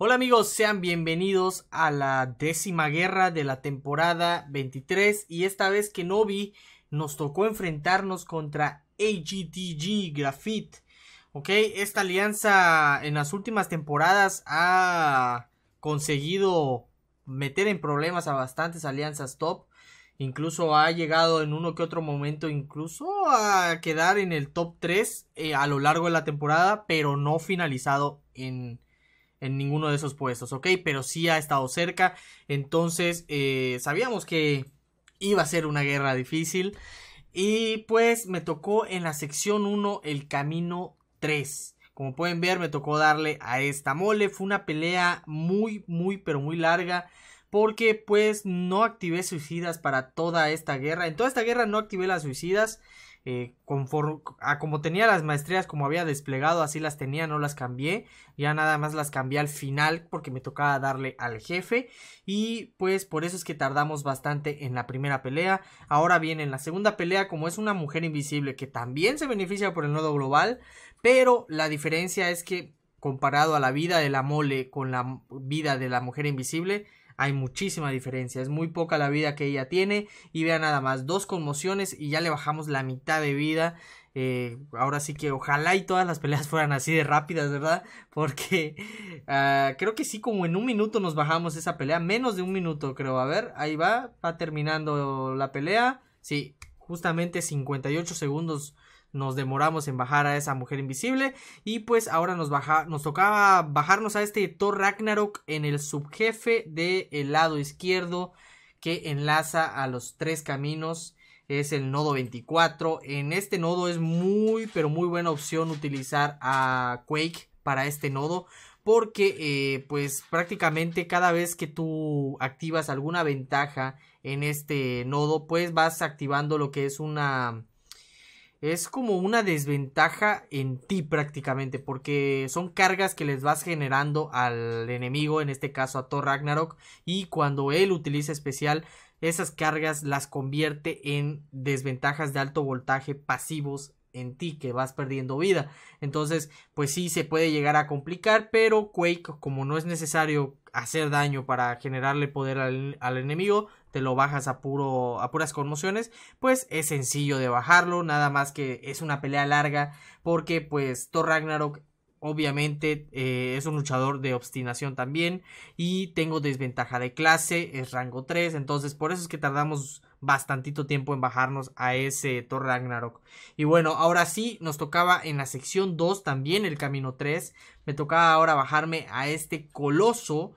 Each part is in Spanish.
Hola amigos, sean bienvenidos a la décima guerra de la temporada 23 y esta vez que no vi, nos tocó enfrentarnos contra AGTG Graphite. Ok, esta alianza en las últimas temporadas ha conseguido meter en problemas a bastantes alianzas top. Incluso ha llegado en uno que otro momento incluso a quedar en el top 3 eh, a lo largo de la temporada, pero no finalizado en, en ninguno de esos puestos, ¿ok? Pero sí ha estado cerca, entonces eh, sabíamos que iba a ser una guerra difícil. Y pues me tocó en la sección 1 el camino 3. Como pueden ver, me tocó darle a esta mole. Fue una pelea muy, muy, pero muy larga. Porque pues no activé suicidas para toda esta guerra. En toda esta guerra no activé las suicidas. Eh, conforme ah, como tenía las maestrías, como había desplegado, así las tenía, no las cambié. Ya nada más las cambié al final porque me tocaba darle al jefe. Y pues por eso es que tardamos bastante en la primera pelea. Ahora bien, en la segunda pelea, como es una mujer invisible que también se beneficia por el nodo global, pero la diferencia es que comparado a la vida de la mole con la vida de la mujer invisible, hay muchísima diferencia. Es muy poca la vida que ella tiene. Y vea nada más, dos conmociones y ya le bajamos la mitad de vida. Eh, ahora sí que ojalá y todas las peleas fueran así de rápidas, ¿verdad? Porque ah, creo que sí, como en un minuto nos bajamos esa pelea. Menos de un minuto, creo. A ver, ahí va. Va terminando la pelea. Sí, Justamente 58 segundos nos demoramos en bajar a esa mujer invisible. Y pues ahora nos, tocaba bajarnos a este Thor Ragnarok en el subjefe del lado izquierdo que enlaza a los tres caminos. Es el nodo 24. En este nodo es muy, pero muy buena opción utilizar a Quake para este nodo porque eh, pues prácticamente cada vez que tú activas alguna ventaja en este nodo pues vas activando lo que es una es como una desventaja en ti prácticamente porque son cargas que les vas generando al enemigo en este caso a Thor Ragnarok y cuando él utiliza especial esas cargas las convierte en desventajas de alto voltaje pasivos en ti que vas perdiendo vida. Entonces, pues sí se puede llegar a complicar, pero Quake, como no es necesario hacer daño para generarle poder al, enemigo, te lo bajas a, puro, a puras conmociones, pues es sencillo de bajarlo, nada más que es una pelea larga, porque pues Thor Ragnarok obviamente eh, es un luchador de obstinación también y tengo desventaja de clase, es rango 3, entonces por eso es que tardamos bastantito tiempo en bajarnos a ese Torre Ragnarok. Y bueno, ahora sí, nos tocaba en la sección 2 también el camino 3. Me tocaba ahora bajarme a este coloso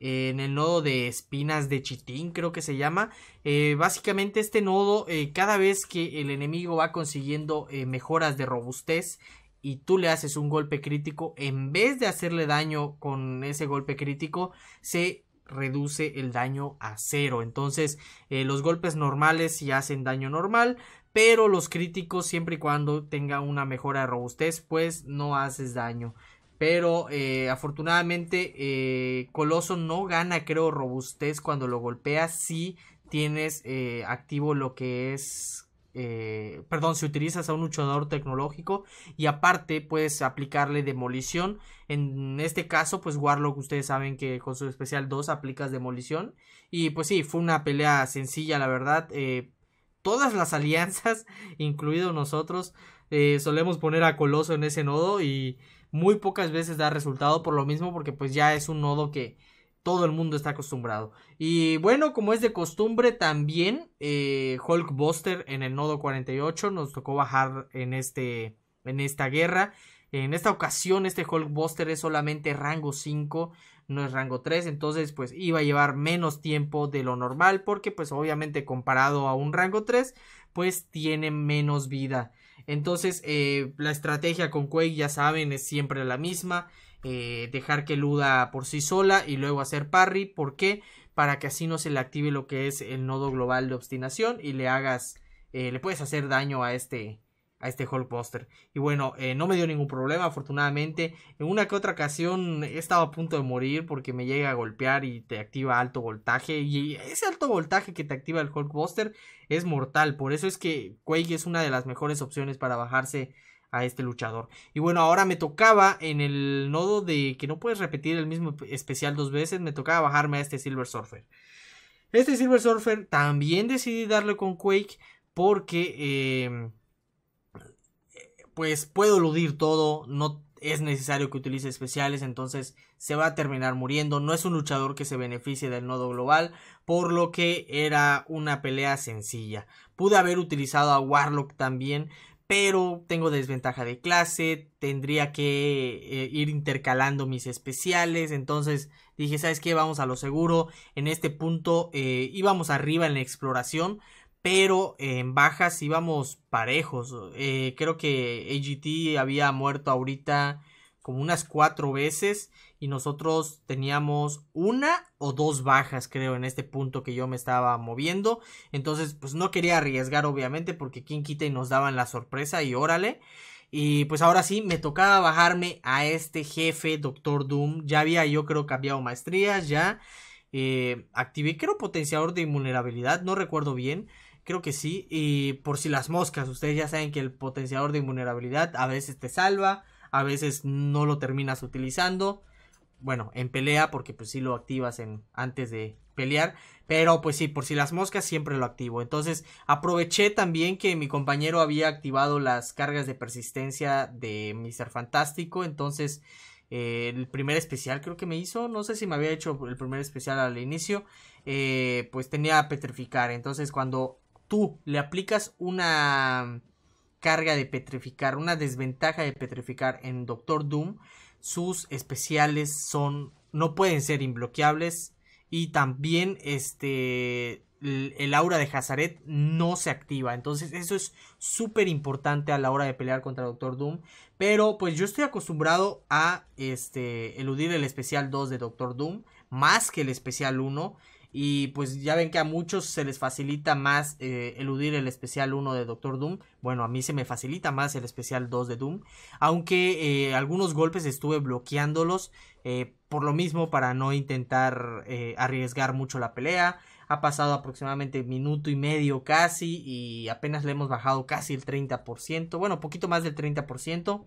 eh, en el nodo de espinas de chitín creo que se llama eh, básicamente este nodo eh, cada vez que el enemigo va consiguiendo mejoras de robustez y tú le haces un golpe crítico en vez de hacerle daño con ese golpe crítico se reduce el daño a cero. Entonces, eh, los golpes normales Si hacen daño normal, pero los críticos, siempre y cuando tenga una mejora de robustez, pues no haces daño. Pero eh, afortunadamente, eh, Coloso no gana, creo, robustez cuando lo golpeas si tienes activo lo que es eh, perdón, si utilizas a un luchador tecnológico y aparte puedes aplicarle demolición. En este caso, pues Warlock, ustedes saben que con su especial 2 aplicas demolición. Y pues sí, fue una pelea sencilla, la verdad. Eh, todas las alianzas, incluido nosotros, eh, solemos poner a Coloso en ese nodo y muy pocas veces da resultado por lo mismo porque pues ya es un nodo que todo el mundo está acostumbrado. Y bueno, como es de costumbre, también eh, Hulk Buster en el nodo 48 nos tocó bajar en, este, en esta guerra. En esta ocasión, este Hulk Buster es solamente rango 5, no es rango 3, entonces pues iba a llevar menos tiempo de lo normal, porque pues obviamente comparado a un rango 3, pues tiene menos vida. Entonces, eh, la estrategia con Quake, ya saben, es siempre la misma. Eh, dejar que luda por sí sola y luego hacer parry. ¿Por qué? Para que así no se le active lo que es el nodo global de obstinación y le hagas, eh, le puedes hacer daño a este, a este Hulkbuster. Y bueno, eh, no me dio ningún problema, afortunadamente. En una que otra ocasión he estado a punto de morir porque me llega a golpear y te activa alto voltaje. Y ese alto voltaje que te activa el Hulkbuster es mortal. Por eso es que Quake es una de las mejores opciones para bajarse a este luchador. Y bueno, ahora me tocaba en el nodo de que no puedes repetir el mismo especial dos veces, me tocaba bajarme a este Silver Surfer. Este Silver Surfer también decidí darle con Quake porque em, pues puedo eludir todo, no es necesario que utilice especiales, entonces se va a terminar muriendo. No es un luchador que se beneficie del nodo global, por lo que era una pelea sencilla. Pude haber utilizado a Warlock también, pero tengo desventaja de clase, tendría que eh, ir intercalando mis especiales, entonces dije, ¿sabes qué? Vamos a lo seguro, en este punto eh, íbamos arriba en la exploración, pero en bajas íbamos parejos, eh, creo que AGT había muerto ahorita como unas cuatro veces y nosotros teníamos una o dos bajas creo en este punto que yo me estaba moviendo entonces pues no quería arriesgar obviamente porque quien quita y nos daban la sorpresa y órale y pues ahora sí, me tocaba bajarme a este jefe, Doctor Doom. Ya había yo creo cambiado maestrías, ya eh, activé creo potenciador de invulnerabilidad, no recuerdo bien. Creo que sí, y por si las moscas, ustedes ya saben que el potenciador de invulnerabilidad a veces te salva, a veces no lo terminas utilizando. Bueno, en pelea, porque pues sí lo activas en, antes de pelear. Pero pues sí, por si las moscas siempre lo activo. Entonces aproveché también que mi compañero había activado las cargas de persistencia de Mr. Fantástico. Entonces eh, el primer especial creo que me hizo, no sé si me había hecho el primer especial al inicio, eh, pues tenía petrificar. Entonces cuando tú le aplicas una carga de petrificar, una desventaja de petrificar en Doctor Doom, sus especiales son no pueden ser imbloqueables y también este el aura de Hazaret no se activa. Entonces eso es súper importante a la hora de pelear contra Doctor Doom. Pero pues yo estoy acostumbrado a este, eludir el especial 2 de Doctor Doom. Más que el especial 1. Y pues ya ven que a muchos se les facilita más eh, eludir el especial 1 de Doctor Doom. Bueno, a mí se me facilita más el especial 2 de Doom. Aunque eh, algunos golpes estuve bloqueándolos. Eh, por lo mismo, para no intentar arriesgar mucho la pelea. Ha pasado aproximadamente minuto y medio casi. Y apenas le hemos bajado casi el 30%. Bueno, poquito más del 30%.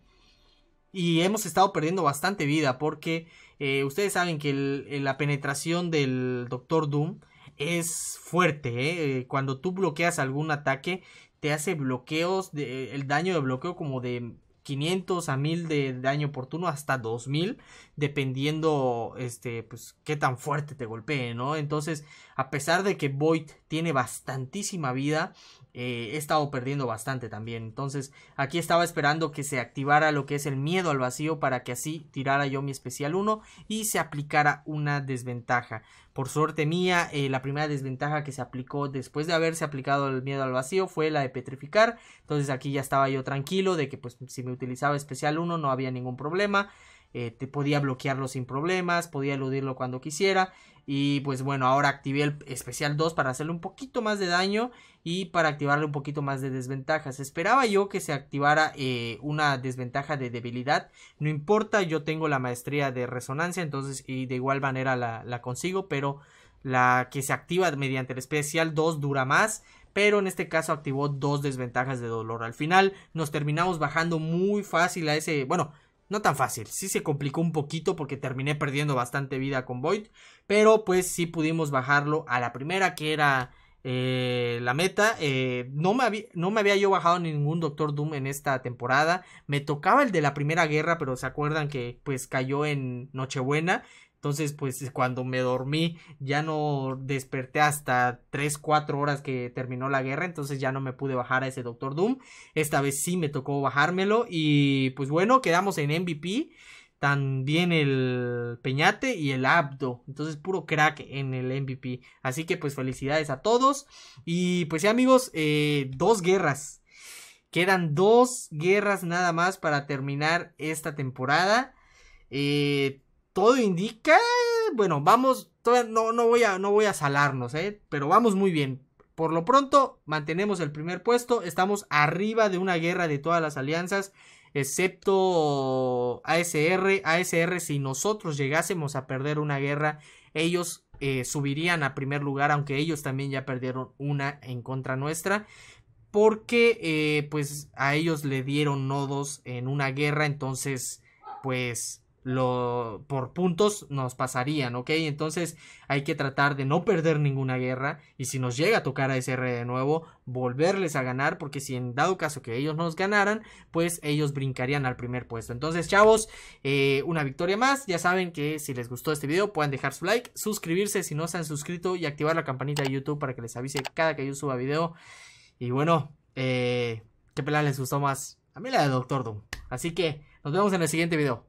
Y hemos estado perdiendo bastante vida porque eh, ustedes saben que eh, la penetración del Doctor Doom es fuerte. ¿eh? Cuando tú bloqueas algún ataque, te hace bloqueos, de, el daño de bloqueo como de 500 a 1000 de daño oportuno hasta 2000 dependiendo este pues qué tan fuerte te golpee no entonces a pesar de que Void tiene bastantísima vida eh, he estado perdiendo bastante también. Entonces aquí estaba esperando que se activara lo que es el miedo al vacío para que así tirara yo mi especial 1 y se aplicara una desventaja. Por suerte mía, eh, la primera desventaja que se aplicó después de haberse aplicado el miedo al vacío fue la de petrificar. Entonces aquí ya estaba yo tranquilo de que pues si me utilizaba especial 1 no había ningún problema. Eh, te podía bloquearlo sin problemas, podía eludirlo cuando quisiera. Y pues bueno, ahora activé el especial 2 para hacerle un poquito más de daño y para activarle un poquito más de desventajas. Esperaba yo que se activara eh, una desventaja de debilidad. No importa, yo tengo la maestría de resonancia, entonces y de igual manera la, consigo, pero la que se activa mediante el especial 2 dura más pero en este caso activó dos desventajas de dolor. Al final nos terminamos bajando muy fácil a ese, bueno, no tan fácil, sí se complicó un poquito porque terminé perdiendo bastante vida con Void, pero pues sí pudimos bajarlo a la primera que era eh, la meta. Eh, no, me había, no me había yo bajado ningún Doctor Doom en esta temporada. Me tocaba el de la Primera Guerra, pero se acuerdan que pues cayó en Nochebuena. Entonces, pues cuando me dormí, ya no desperté hasta 3, 4 horas que terminó la guerra, entonces ya no me pude bajar a ese Doctor Doom. Esta vez sí me tocó bajármelo y pues bueno, quedamos en MVP, también el Peñate y el Abdo. Entonces, puro crack en el MVP. Así que pues felicidades a todos. Y pues sí amigos, eh, dos guerras. Quedan dos guerras nada más para terminar esta temporada. Eh, todo indica, bueno, vamos, no, no, voy a, no voy a salarnos, ¿eh? pero vamos muy bien. Por lo pronto, mantenemos el primer puesto, estamos arriba de una guerra de todas las alianzas, excepto ASR. ASR, si nosotros llegásemos a perder una guerra, ellos eh, subirían a primer lugar, aunque ellos también ya perdieron una en contra nuestra porque eh, pues a ellos le dieron nodos en una guerra, entonces pues lo, por puntos nos pasarían, ¿ok? Entonces hay que tratar de no perder ninguna guerra y si nos llega a tocar a SR de nuevo, volverles a ganar porque si en dado caso que ellos nos ganaran, pues ellos brincarían al primer puesto. Entonces chavos, eh, una victoria más, ya saben que si les gustó este video pueden dejar su like, suscribirse si no se han suscrito y activar la campanita de YouTube para que les avise cada que yo suba video. Y bueno, eh, ¿qué pelea les gustó más? A mí la de Doctor Doom. Así que nos vemos en el siguiente video.